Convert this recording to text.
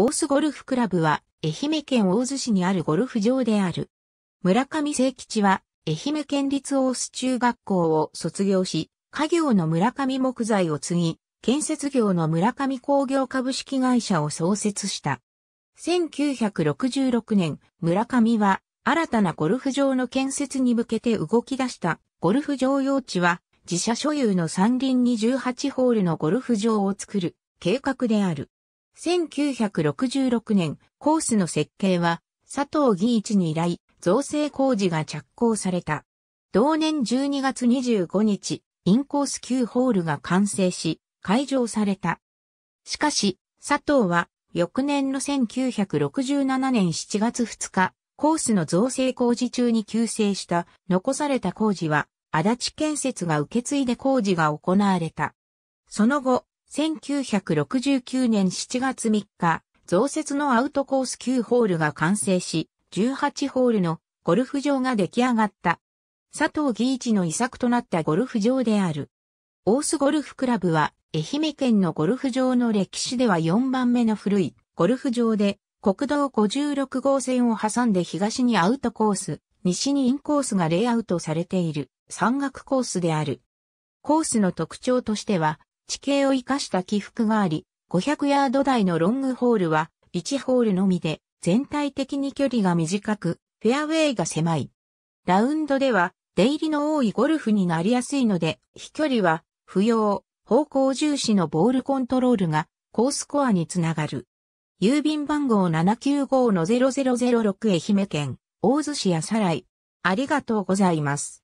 大須ゴルフクラブは、愛媛県大洲市にあるゴルフ場である。村上聖吉は、愛媛県立大須中学校を卒業し、家業の村上木材を継ぎ、建設業の村上工業株式会社を創設した。1966年、村上は、新たなゴルフ場の建設に向けて動き出したゴルフ場用地は、自社所有の山林に18ホールのゴルフ場を作る計画である。1966年、コースの設計は、佐藤義一に依頼、造成工事が着工された。同年12月25日、インコース9ホールが完成し、開場された。しかし、佐藤は、翌年の1967年7月2日、コースの造成工事中に急成した残された工事は、足立建設が受け継いで工事が行われた。その後、1969年7月3日、増設のアウトコース9ホールが完成し、18ホールのゴルフ場が出来上がった。佐藤義一の遺作となったゴルフ場である。大須ゴルフクラブは、愛媛県のゴルフ場の歴史では4番目の古いゴルフ場で、国道56号線を挟んで東にアウトコース、西にインコースがレイアウトされている山岳コースである。コースの特徴としては、地形を生かした起伏があり、500ヤード台のロングホールは1ホールのみで全体的に距離が短く、フェアウェイが狭い。ラウンドでは出入りの多いゴルフになりやすいので、飛距離は不要、方向重視のボールコントロールが高スコアにつながる。郵便番号795-0006愛媛県、大洲市やさらい。ありがとうございます。